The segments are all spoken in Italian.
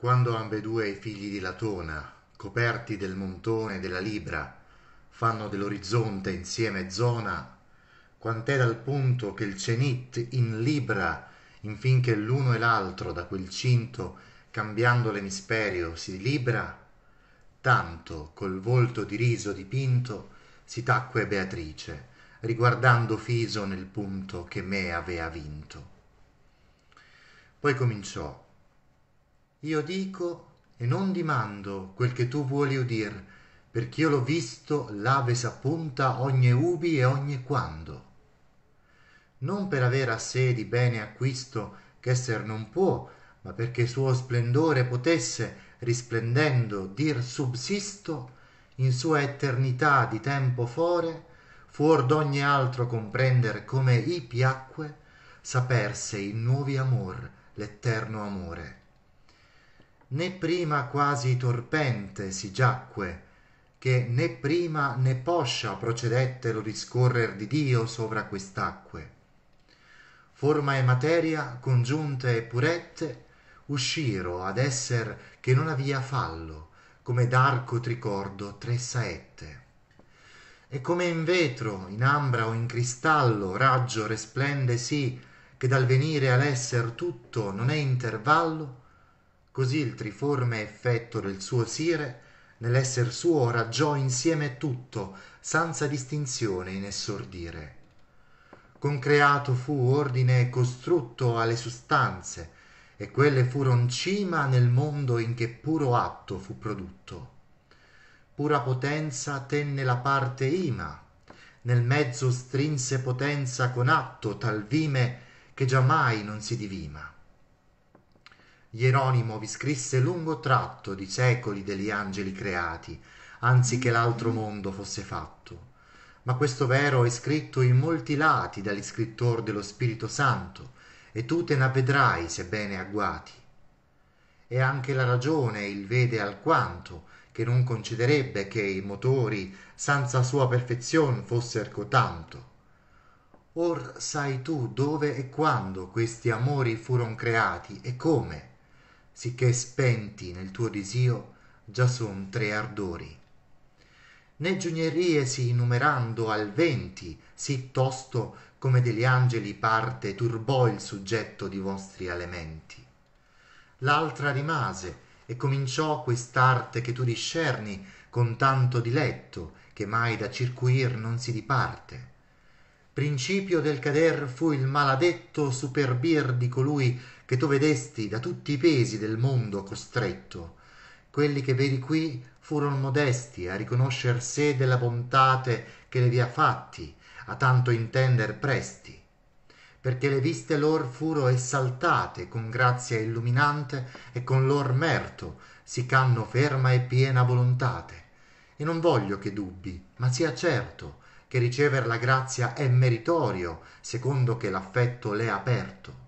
Quando ambedue i figli di Latona, coperti del montone della Libra, fanno dell'orizzonte insieme zona, quant'è dal punto che il cenit in Libra, infin che l'uno e l'altro da quel cinto, cambiando l'emisperio, si libra, tanto col volto di riso dipinto si tacque Beatrice, riguardando Fiso nel punto che me avea vinto. Poi cominciò io dico e non dimando quel che tu vuoli udir perch'io l'ho visto là ve s'appunta ogni ubi e ogni quando non per avere a sé di bene acquisto ch'esser non può ma perché suo splendore potesse risplendendo dir subsisto in sua etternità di tempo fore fuor d'ogni altro comprender come i piacque saperse in nuovi amor l'eterno amore né prima quasi torpente si giacque che né prima né poscia procedette lo discorrer di dio sovra quest'acque forma e materia congiunte e purette usciro ad esser che non avia fallo come d'arco tricordo tre saette e come in vetro in ambra o in cristallo raggio resplende sì che dal venire all'esser tutto non è intervallo così il triforme effetto del suo sire nell'esser suo raggiò insieme tutto senza distinzione in essordire concreato fu ordine e costrutto alle sustanze e quelle furon cima nel mondo in che puro atto fu produtto pura potenza tenne la parte ima nel mezzo strinse potenza con atto tal vime che giammai non si divima ieronimo vi scrisse lungo tratto di secoli degli angeli creati anziché l'altro mondo fosse fatto ma questo vero è scritto in molti lati da l'iscrittor de spirito santo e tu te ne avedrai sebbene agguati e anche la ragione il vede alquanto che non concederebbe che i motori senza sua perfezion fosser cotanto or sai tu dove e quando questi amori furono creati e come sicché spenti nel tuo disio già son tre ardori né giugneriesi numerando al venti sì tosto come degli angeli parte turbò il suggetto di vostri alementi l'altra rimase e cominciò quest'arte che tu discerni con tanto diletto che mai da circuir non si diparte principio del cader fu il maladetto superbir di colui che tu vedesti da tutti i pesi del mondo costretto. Quelli che vedi qui furono modesti a riconoscer sé della bontate che le vi ha fatti, a tanto intender presti, perché le viste lor furo essaltate con grazia illuminante e con lor merto, sì ch'hanno ferma e piena volontate. E non voglio che dubbi, ma sia certo, che ricever la grazia è meritorio, secondo che l'affetto le è aperto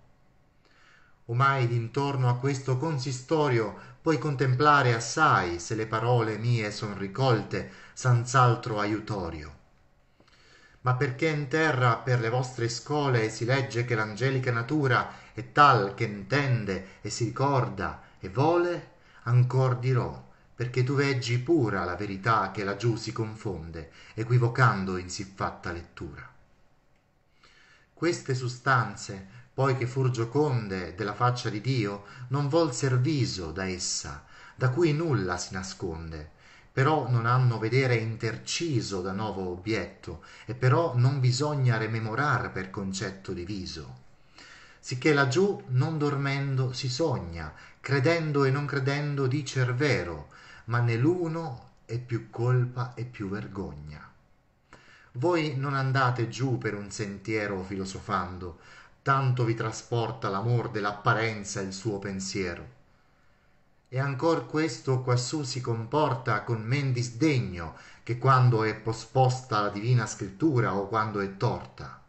omai d'intorno a questo consistorio puoi contemplare assai se le parole mie son ricolte sanz'altro aiutorio ma perché in terra per le vostre scole si legge che l'angelica natura è tal che ntende e si ricorda e vole ancor dirò perché tu veggi pura la verità che laggiù si confonde equivocando in sì fatta lettura queste sustanze poi che fur gioconde della faccia di dio non volser viso da essa da cui nulla si nasconde però non hanno vedere interciso da nuovo obietto e però non bisogna rememorar per concetto diviso sicché laggiù non dormendo si sogna credendo e non credendo dicer vero ma nell'uno è più colpa e più vergogna voi non andate giù per un sentiero filosofando tanto vi trasporta l'amor dell'apparenza il suo pensiero e ancor questo quassù si comporta con men disdegno che quando è posposta la divina scrittura o quando è torta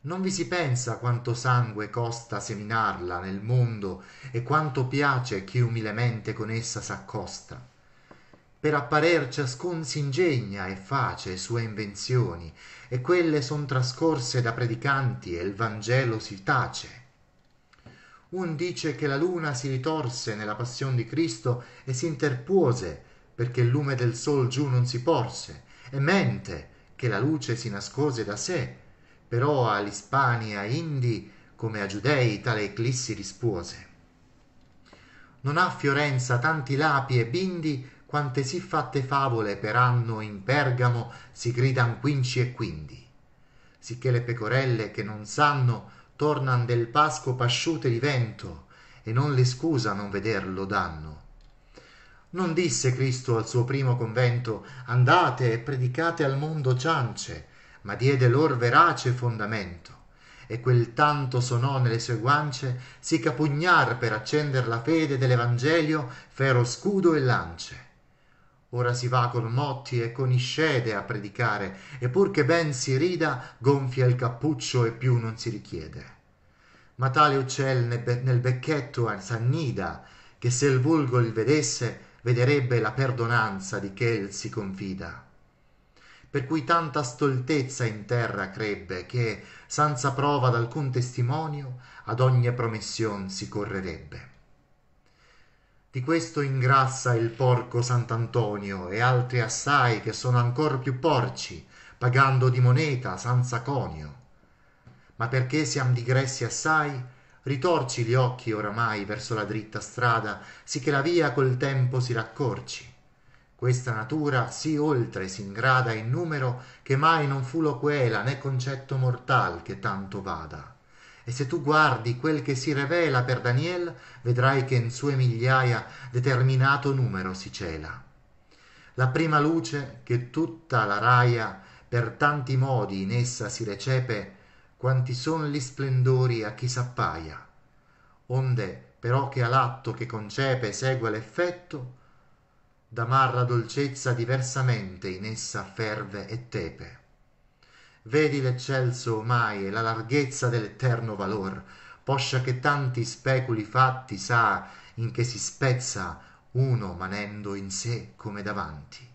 non vi si pensa quanto sangue costa seminarla nel mondo e quanto piace chi umilemente con essa s'accosta per apparer ciascun s'ingegna e face sue invenzioni e quelle son trascorse da predicanti e il vangelo si tace un dice che la luna si ritorse nella passion di cristo e s'interpuose perchè il lume del sol giù non si porse e mente che la luce si nascose da sé però a ispani e a indi come a giudei tale eclissi rispuose non ha fiorenza tanti lapi e bindi quante sì fatte favole per anno in Pergamo si gridan quinci e quindi, sicché le pecorelle che non sanno tornan del pasco pasciute di vento e non le scusa non vederlo danno. Non disse Cristo al suo primo convento andate e predicate al mondo ciance, ma diede lor verace fondamento e quel tanto sonò nelle sue guance, si capugnar per accender la fede dell'Evangelio, fero scudo e lance. Ora si va con Motti e con Iscede a predicare, e pur che ben si rida, gonfia il cappuccio e più non si richiede. Ma tale uccel nel, becchetto s'annida, che se il vulgo il vedesse, vederebbe la perdonanza di che si confida per cui tanta stoltezza in terra crebbe che, senza prova d'alcun testimonio, ad ogni promession si correrebbe di questo ingrassa il porco sant'antonio e altri assai che sono ancor più porci pagando di moneta senza conio ma perché siam digressi assai ritorci gli occhi oramai verso la dritta strada sì che la via col tempo si raccorci questa natura sì oltre s'ingrada in numero che mai non fu loquela né concetto mortal che tanto vada e se tu guardi quel che si rivela per Daniel, vedrai che in sue migliaia determinato numero si cela. La prima luce che tutta la raia per tanti modi in essa si recepe, quanti son gli splendori a chi s'appaia. Onde però che all'atto che concepe segue l'effetto, d'amar la dolcezza diversamente in essa ferve e tepe vedi l'eccelso ornai e la larghezza dell'etterno valor poscia che tanti speculi fatti sa in che si spezza uno manendo in sé come davanti